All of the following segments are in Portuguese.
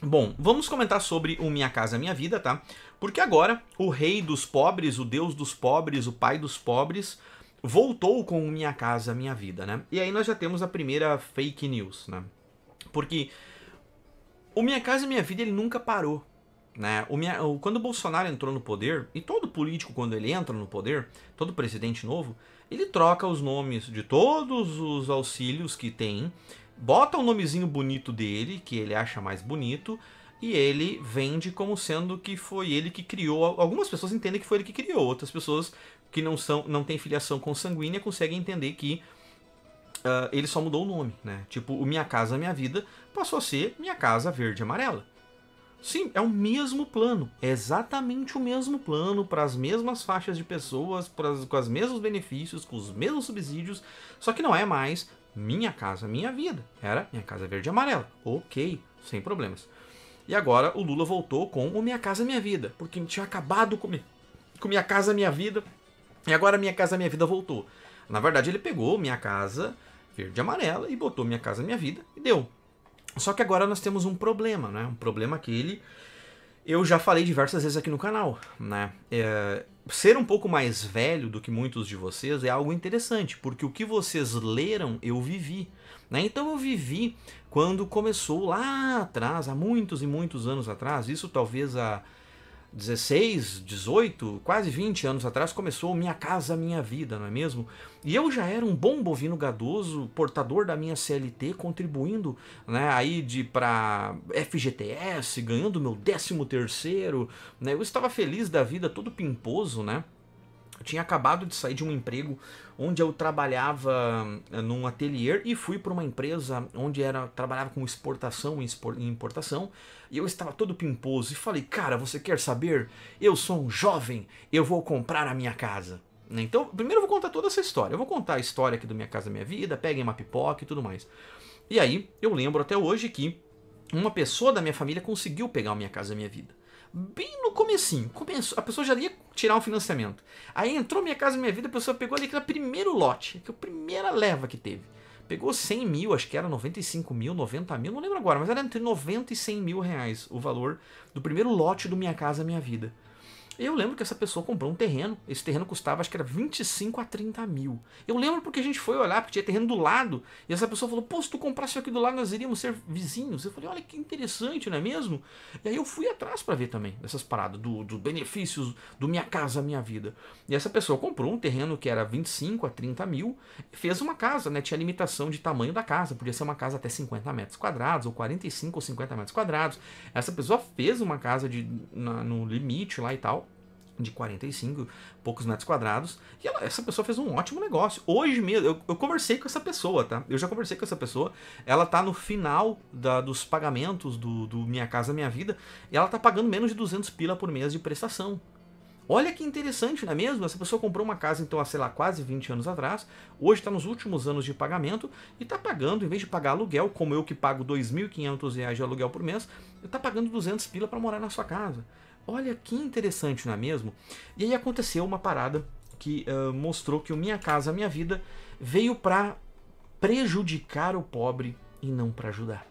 Bom, vamos comentar sobre o Minha Casa Minha Vida, tá? Porque agora o rei dos pobres, o deus dos pobres, o pai dos pobres, voltou com o Minha Casa Minha Vida, né? E aí nós já temos a primeira fake news, né? Porque o Minha Casa Minha Vida ele nunca parou, né? O minha, quando o Bolsonaro entrou no poder, e todo político quando ele entra no poder, todo presidente novo, ele troca os nomes de todos os auxílios que tem bota um nomezinho bonito dele, que ele acha mais bonito, e ele vende como sendo que foi ele que criou. Algumas pessoas entendem que foi ele que criou, outras pessoas que não são não têm filiação consanguínea conseguem entender que uh, ele só mudou o nome, né? Tipo, o Minha Casa Minha Vida passou a ser Minha Casa Verde Amarela. Sim, é o mesmo plano, é exatamente o mesmo plano para as mesmas faixas de pessoas, pras, com os mesmos benefícios, com os mesmos subsídios, só que não é mais minha casa, minha vida. Era minha casa verde e amarela. Ok, sem problemas. E agora o Lula voltou com o Minha Casa Minha Vida, porque tinha acabado com, com Minha Casa Minha Vida, e agora Minha Casa Minha Vida voltou. Na verdade, ele pegou Minha Casa Verde e Amarela e botou Minha Casa Minha Vida e deu. Só que agora nós temos um problema, né? Um problema que ele eu já falei diversas vezes aqui no canal, né? É, ser um pouco mais velho do que muitos de vocês é algo interessante, porque o que vocês leram eu vivi. Né? Então eu vivi quando começou lá atrás, há muitos e muitos anos atrás, isso talvez há 16, 18, quase 20 anos atrás começou Minha Casa Minha Vida, não é mesmo? E eu já era um bom bovino gadoso, portador da minha CLT, contribuindo, né, aí de para FGTS, ganhando meu 13 terceiro, né? Eu estava feliz da vida, todo pimposo, né? Eu tinha acabado de sair de um emprego onde eu trabalhava eh, num ateliê e fui para uma empresa onde era trabalhava com exportação e importação. E eu estava todo pimposo e falei: "Cara, você quer saber? Eu sou um jovem, eu vou comprar a minha casa". Né? Então, primeiro eu vou contar toda essa história. Eu vou contar a história aqui do Minha Casa Minha Vida, peguem uma pipoca e tudo mais. E aí, eu lembro até hoje que uma pessoa da minha família conseguiu pegar a Minha Casa Minha Vida bem no comecinho. Começou, a pessoa já ia tirar um financiamento. Aí entrou Minha Casa Minha Vida, a pessoa pegou ali aquele primeiro lote, que a primeira leva que teve. Pegou 100 mil, acho que era 95 mil, 90 mil, não lembro agora, mas era entre 90 e 100 mil reais o valor do primeiro lote do Minha Casa Minha Vida. Eu lembro que essa pessoa comprou um terreno, esse terreno custava acho que era 25 a 30 mil. Eu lembro porque a gente foi olhar, porque tinha terreno do lado, e essa pessoa falou: pô, se tu comprasse aqui do lado, nós iríamos ser vizinhos. Eu falei: olha que interessante, não é mesmo? E aí eu fui atrás para ver também essas paradas, dos do benefícios do Minha Casa Minha Vida. E essa pessoa comprou um terreno que era 25 a 30 mil, fez uma casa, né? Tinha limitação de tamanho da casa, podia ser uma casa até 50 metros quadrados, ou 45 ou 50 metros quadrados. Essa pessoa fez uma casa de, na, no limite lá e tal de 45, poucos metros quadrados, e ela, essa pessoa fez um ótimo negócio. Hoje mesmo, eu, eu, conversei com essa pessoa, tá? Eu já conversei com essa pessoa, ela tá no final da, dos pagamentos do, do Minha Casa Minha Vida, e ela tá pagando menos de 200 pila por mês de prestação. Olha que interessante, não é mesmo? Essa pessoa comprou uma casa, então, há, sei lá, quase 20 anos atrás, hoje está nos últimos anos de pagamento e está pagando, em vez de pagar aluguel, como eu que pago 2.500 reais de aluguel por mês, está pagando 200 pila para morar na sua casa. Olha que interessante, não é mesmo? E aí aconteceu uma parada que uh, mostrou que o Minha Casa Minha Vida veio para prejudicar o pobre e não para ajudar.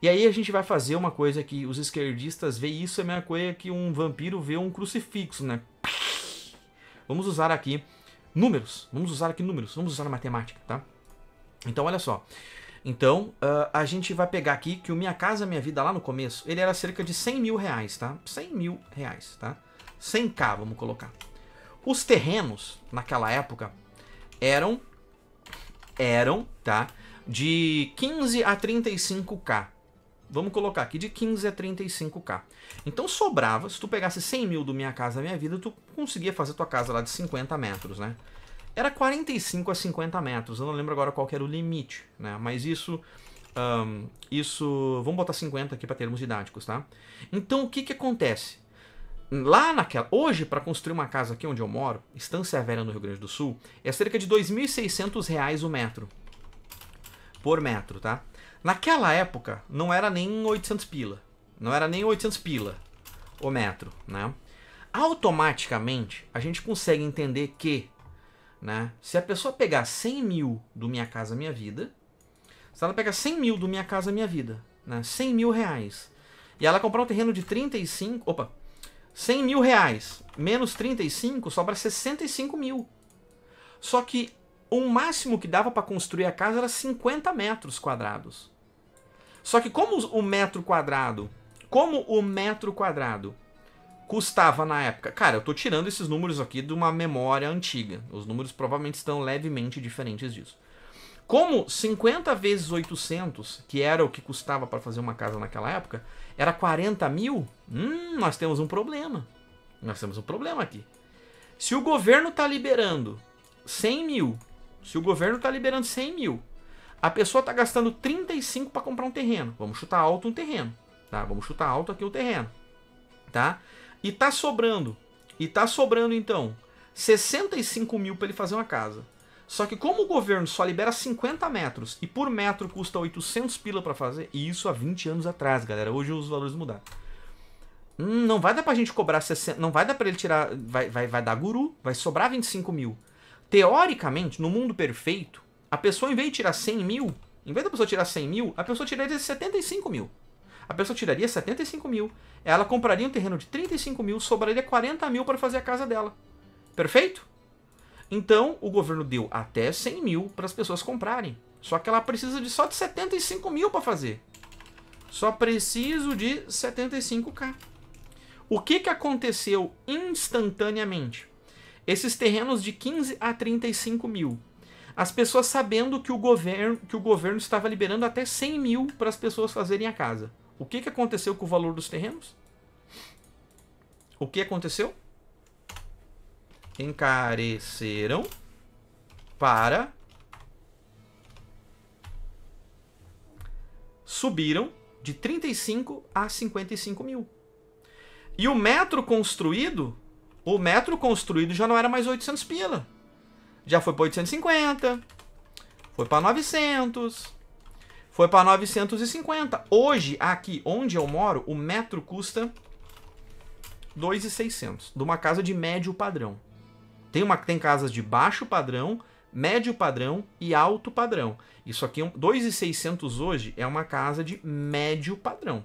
E aí a gente vai fazer uma coisa que os esquerdistas veem isso é a mesma coisa que um vampiro vê um crucifixo, né? Vamos usar aqui números, vamos usar aqui números, vamos usar matemática, tá? Então olha só, então, uh, a gente vai pegar aqui que o Minha Casa Minha Vida lá no começo, ele era cerca de 100 mil reais, tá? 100 mil reais, tá? 100k, vamos colocar. Os terrenos, naquela época, eram, eram, tá? De 15 a 35k. Vamos colocar aqui de 15 a 35k. Então sobrava, se tu pegasse 100 mil do Minha Casa Minha Vida, tu conseguia fazer tua casa lá de 50 metros, né? era 45 a 50 metros. Eu não lembro agora qual era o limite, né? Mas isso. Um, isso. Vamos botar 50 aqui para termos didáticos, tá? Então o que, que acontece? Lá naquela. Hoje, para construir uma casa aqui onde eu moro, Estância Velha no Rio Grande do Sul, é cerca de R$ 2.600 o metro. Por metro, tá? Naquela época, não era nem 800 pila. Não era nem 800 pila o metro, né? Automaticamente, a gente consegue entender que né? Se a pessoa pegar 100 mil do Minha Casa Minha Vida, se ela pegar 100 mil do Minha Casa Minha Vida, né? 100 mil reais, e ela comprar um terreno de 35, opa, 100 mil reais menos 35 sobra 65 mil. Só que o máximo que dava para construir a casa era 50 metros quadrados. Só que como o metro quadrado, como o metro quadrado custava na época. Cara, eu tô tirando esses números aqui de uma memória antiga. Os números provavelmente estão levemente diferentes disso. Como 50 vezes 800, que era o que custava para fazer uma casa naquela época, era 40 mil, hum, nós temos um problema. Nós temos um problema aqui. Se o governo está liberando 100 mil, se o governo está liberando 100 mil, a pessoa está gastando 35 para comprar um terreno. Vamos chutar alto um terreno, tá? Vamos chutar alto aqui um terreno, tá? E tá sobrando. E tá sobrando, então, 65 mil para ele fazer uma casa. Só que como o governo só libera 50 metros e por metro custa 800 pila para fazer, e isso há 20 anos atrás, galera. Hoje os valores mudaram. Hum, não vai dar pra gente cobrar 60, não vai dar pra ele tirar, vai, vai, vai dar guru, vai sobrar 25 mil. Teoricamente, no mundo perfeito, a pessoa em vez de tirar 100 mil, em vez da pessoa tirar 100 mil, a pessoa tiraria 75 mil a pessoa tiraria 75 mil, ela compraria um terreno de 35 mil, sobraria 40 mil para fazer a casa dela. Perfeito? Então, o governo deu até 100 mil para as pessoas comprarem. Só que ela precisa de só de 75 mil para fazer. Só preciso de 75k. O que, que aconteceu instantaneamente? Esses terrenos de 15 a 35 mil. As pessoas sabendo que o governo, que o governo estava liberando até 100 mil para as pessoas fazerem a casa. O que, que aconteceu com o valor dos terrenos? O que aconteceu? Encareceram para subiram de 35 a 55 mil. E o metro construído, o metro construído já não era mais 800 pila. Já foi para 850, foi para 900, foi para 950. Hoje, aqui onde eu moro, o metro custa 2,600. De uma casa de médio padrão. Tem, uma, tem casas de baixo padrão, médio padrão e alto padrão. Isso aqui, 2,600 é hoje, é uma casa de médio padrão.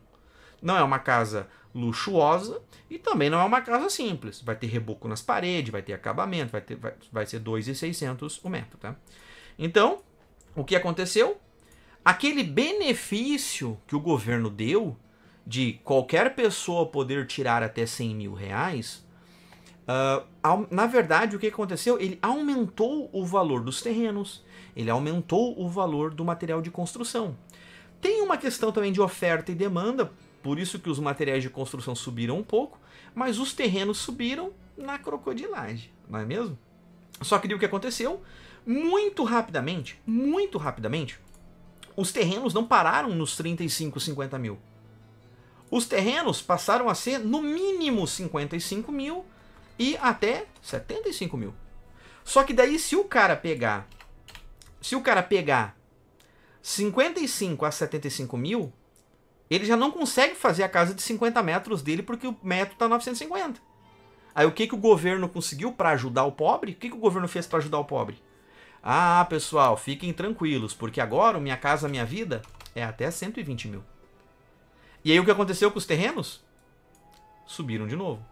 Não é uma casa luxuosa e também não é uma casa simples. Vai ter reboco nas paredes, vai ter acabamento, vai, ter, vai, vai ser 2,600 o metro, tá? Então, o que aconteceu? aquele benefício que o governo deu de qualquer pessoa poder tirar até 100 mil reais, uh, na verdade o que aconteceu? Ele aumentou o valor dos terrenos, ele aumentou o valor do material de construção. Tem uma questão também de oferta e demanda, por isso que os materiais de construção subiram um pouco, mas os terrenos subiram na crocodilagem, não é mesmo? Só que o que aconteceu? Muito rapidamente, muito rapidamente, os terrenos não pararam nos 35, 50 mil. Os terrenos passaram a ser no mínimo 55 mil e até 75 mil. Só que daí se o cara pegar, se o cara pegar 55 a 75 mil, ele já não consegue fazer a casa de 50 metros dele porque o metro tá 950. Aí o que, que o governo conseguiu para ajudar o pobre? O que, que o governo fez para ajudar o pobre? Ah, pessoal, fiquem tranquilos, porque agora o Minha Casa Minha Vida é até 120 mil. E aí o que aconteceu com os terrenos? Subiram de novo.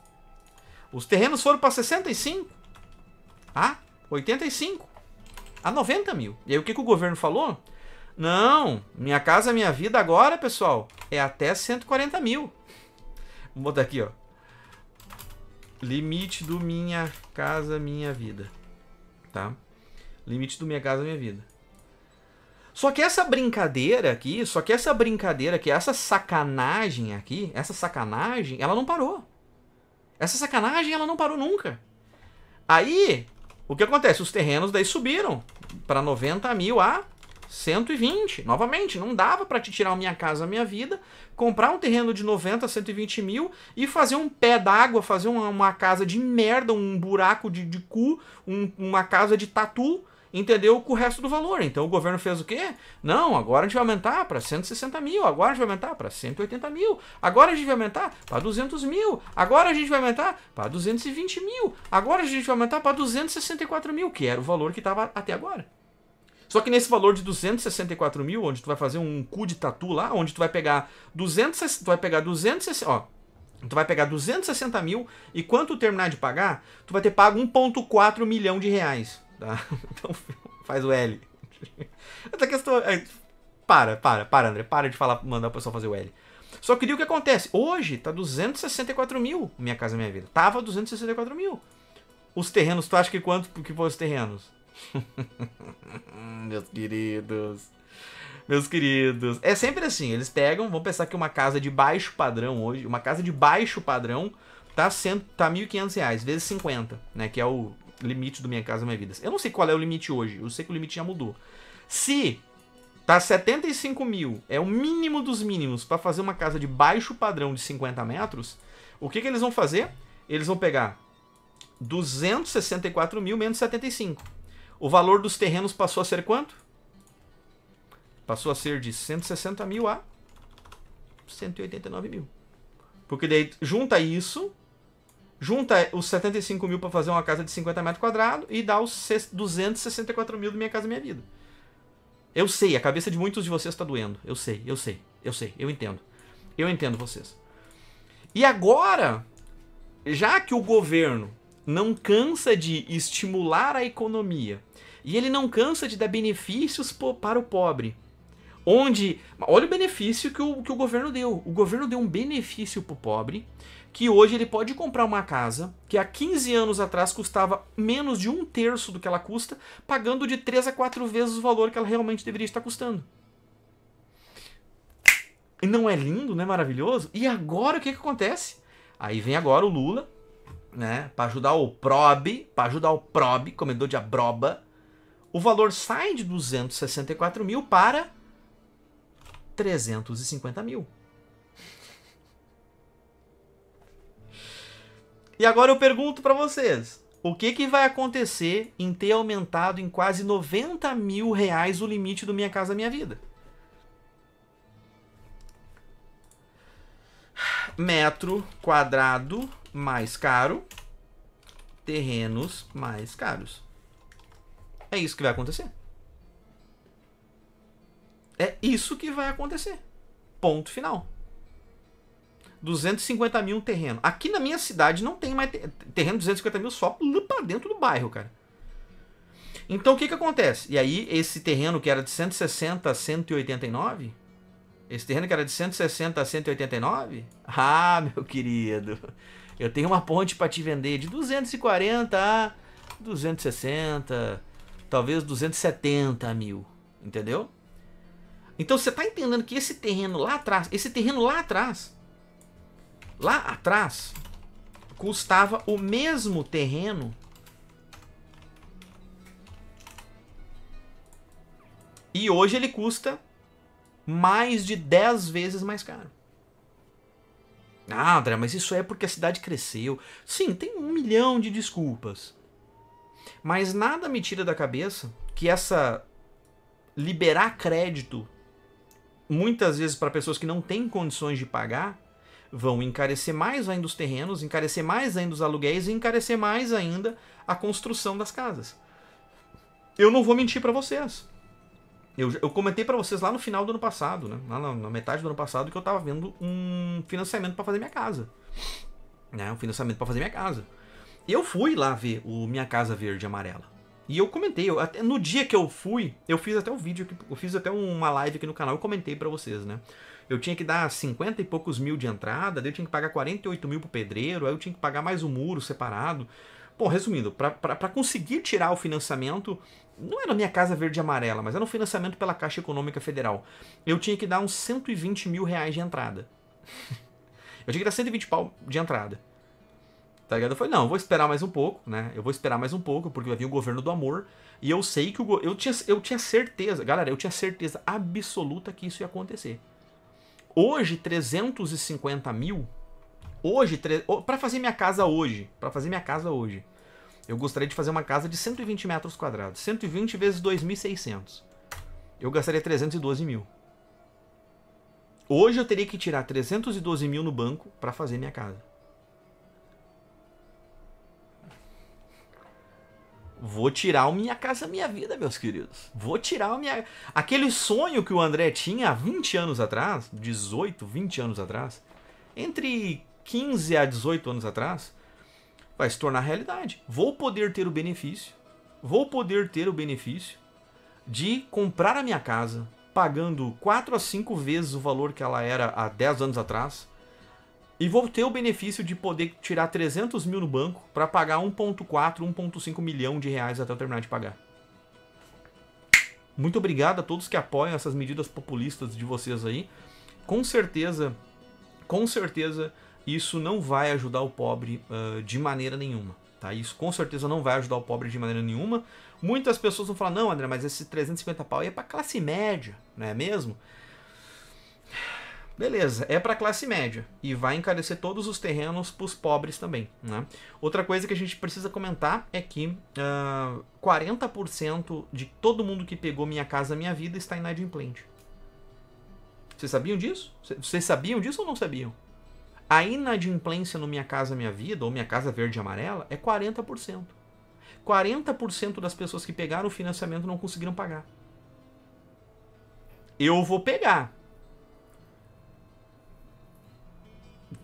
Os terrenos foram para 65, a 85, a 90 mil. E aí o que, que o governo falou? Não, Minha Casa Minha Vida agora, pessoal, é até 140 mil. Vou botar aqui, ó. Limite do Minha Casa Minha Vida. Tá? Limite do Minha Casa Minha Vida. Só que essa brincadeira aqui, só que essa brincadeira aqui, essa sacanagem aqui, essa sacanagem, ela não parou. Essa sacanagem, ela não parou nunca. Aí, o que acontece? Os terrenos daí subiram para 90 mil a 120. Novamente, não dava para te tirar minha casa, minha vida, comprar um terreno de 90, 120 mil e fazer um pé d'água, fazer uma, uma, casa de merda, um buraco de, de cu, um, uma casa de tatu entendeu com o resto do valor. Então o governo fez o quê? Não, agora a gente vai aumentar para 160 mil, agora a gente vai aumentar para 180 mil, agora a gente vai aumentar para 200 mil, agora a gente vai aumentar para 220 mil, agora a gente vai aumentar para 264 mil, que era o valor que estava até agora. Só que nesse valor de 264 mil, onde tu vai fazer um cu de tatu lá, onde tu vai pegar 200, tu vai pegar 260, ó, tu vai pegar 260 mil e quando tu terminar de pagar, tu vai ter pago 1.4 milhão de reais. Tá? Então faz o L. Essa questão. É, para, para, para, André. Para de falar, mandar o pessoal fazer o L. Só que o que acontece? Hoje tá 264 mil Minha Casa Minha Vida. Tava 264 mil. Os terrenos, tu acha que quanto que foi os terrenos? Meus queridos. Meus queridos. É sempre assim, eles pegam, vão pensar que uma casa de baixo padrão hoje, uma casa de baixo padrão tá, cento, tá 1.500 reais, vezes 50, né? Que é o limite do Minha Casa Minha Vida. Eu não sei qual é o limite hoje, eu sei que o limite já mudou. Se tá 75 mil, é o mínimo dos mínimos para fazer uma casa de baixo padrão de 50 metros, o que, que eles vão fazer? Eles vão pegar 264 mil menos 75. O valor dos terrenos passou a ser quanto? Passou a ser de 160 mil a 189 mil. Porque daí junta isso Junta os 75 mil para fazer uma casa de 50 metros quadrados e dá os 264 mil da Minha Casa Minha Vida. Eu sei, a cabeça de muitos de vocês está doendo. Eu sei, eu sei, eu sei, eu entendo. Eu entendo vocês. E agora, já que o governo não cansa de estimular a economia e ele não cansa de dar benefícios para o pobre, onde. Olha o benefício que o, que o governo deu. O governo deu um benefício para o pobre que hoje ele pode comprar uma casa que há 15 anos atrás custava menos de um terço do que ela custa, pagando de 3 a 4 vezes o valor que ela realmente deveria estar custando. E não é lindo, não é maravilhoso? E agora o que, que acontece? Aí vem agora o Lula, né, para ajudar o PROB, para ajudar o PROB, comedor de abroba, o valor sai de 264 mil para 350 mil. E agora eu pergunto para vocês: o que, que vai acontecer em ter aumentado em quase 90 mil reais o limite do Minha Casa Minha Vida? Metro quadrado mais caro, terrenos mais caros. É isso que vai acontecer. É isso que vai acontecer. Ponto final. 250 mil um terreno. Aqui na minha cidade não tem mais terreno 250 mil só para dentro do bairro, cara. Então o que que acontece? E aí esse terreno que era de 160 a 189, esse terreno que era de 160 a 189, ah, meu querido, eu tenho uma ponte para te vender de 240 a 260, talvez 270 mil, entendeu? Então você está entendendo que esse terreno lá atrás, esse terreno lá atrás, Lá atrás, custava o mesmo terreno E hoje ele custa mais de 10 vezes mais caro. Ah, André, mas isso é porque a cidade cresceu. Sim, tem um milhão de desculpas. Mas nada me tira da cabeça que essa liberar crédito, muitas vezes para pessoas que não têm condições de pagar, vão encarecer mais ainda os terrenos, encarecer mais ainda os aluguéis e encarecer mais ainda a construção das casas. Eu não vou mentir para vocês. Eu, eu comentei para vocês lá no final do ano passado, né? lá na, na metade do ano passado, que eu estava vendo um financiamento para fazer minha casa. Né? Um financiamento para fazer minha casa. Eu fui lá ver o Minha Casa Verde e Amarela. E eu comentei, eu, até, no dia que eu fui, eu fiz até um vídeo, eu fiz até uma live aqui no canal, eu comentei para vocês, né? eu tinha que dar 50 e poucos mil de entrada, daí eu tinha que pagar 48 mil pro pedreiro, aí eu tinha que pagar mais um muro separado. Bom, resumindo, para conseguir tirar o financiamento, não era minha casa verde e amarela, mas era um financiamento pela Caixa Econômica Federal. Eu tinha que dar uns 120 mil reais de entrada. eu tinha que dar 120 pau de entrada. Tá ligado? Eu falei, não, eu vou esperar mais um pouco, né? Eu vou esperar mais um pouco, porque vai vir o governo do amor. E eu sei que o. Eu tinha, eu tinha certeza, galera, eu tinha certeza absoluta que isso ia acontecer. Hoje, 350 mil. Hoje, tre... para fazer minha casa hoje, para fazer minha casa hoje, eu gostaria de fazer uma casa de 120 metros quadrados. 120 vezes 2.600. Eu gastaria 312 mil. Hoje eu teria que tirar 312 mil no banco para fazer minha casa. Vou tirar a Minha Casa a Minha Vida, meus queridos. Vou tirar a minha. Aquele sonho que o André tinha há 20 anos atrás, 18, 20 anos atrás, entre 15 a 18 anos atrás, vai se tornar realidade. Vou poder ter o benefício. Vou poder ter o benefício de comprar a minha casa pagando 4 a 5 vezes o valor que ela era há 10 anos atrás e vou ter o benefício de poder tirar 300 mil no banco para pagar 1.4, 1.5 milhão de reais até eu terminar de pagar. Muito obrigado a todos que apoiam essas medidas populistas de vocês aí. Com certeza, com certeza, isso não vai ajudar o pobre uh, de maneira nenhuma. Tá? Isso com certeza não vai ajudar o pobre de maneira nenhuma. Muitas pessoas vão falar, não, André, mas esse 350 pau aí é para classe média, não é mesmo? Beleza, é para classe média e vai encarecer todos os terrenos para os pobres também. Né? Outra coisa que a gente precisa comentar é que uh, ah, 40% de todo mundo que pegou Minha Casa Minha Vida está inadimplente. Vocês sabiam disso? Vocês sabiam disso ou não sabiam? A inadimplência no Minha Casa Minha Vida, ou Minha Casa Verde e Amarela, é 40%. 40% das pessoas que pegaram o financiamento não conseguiram pagar. Eu vou pegar,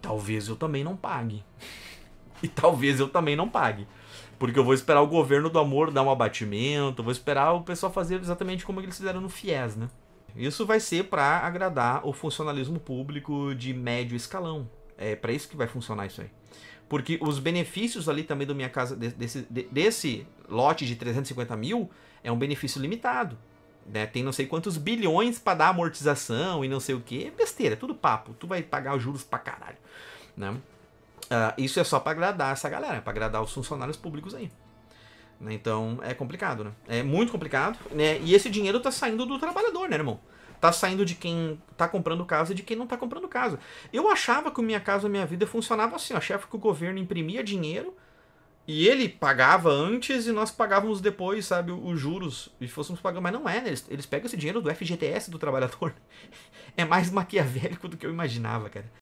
talvez eu também não pague. e talvez eu também não pague. Porque eu vou esperar o governo do amor dar um abatimento, vou esperar o pessoal fazer exatamente como eles fizeram no FIES, né? Isso vai ser para agradar o funcionalismo público de médio escalão. É para isso que vai funcionar isso aí. Porque os benefícios ali também do Minha Casa, desse, desse lote de 350 mil, é um benefício limitado né, tem não sei quantos bilhões para dar amortização e não sei o que. É besteira, é tudo papo. Tu vai pagar os juros pra caralho. Né? Uh, isso é só para agradar essa galera, é para agradar os funcionários públicos aí. Né? Então é complicado, né? É muito complicado. Né? E esse dinheiro tá saindo do trabalhador, né, irmão? Tá saindo de quem tá comprando casa e de quem não tá comprando casa. Eu achava que o Minha Casa Minha Vida funcionava assim. ó. chefe que o governo imprimia dinheiro e ele pagava antes e nós pagávamos depois, sabe, os juros. E fôssemos pagando. Mas não é, né? Eles, eles pegam esse dinheiro do FGTS do trabalhador. É mais maquiavélico do que eu imaginava, cara.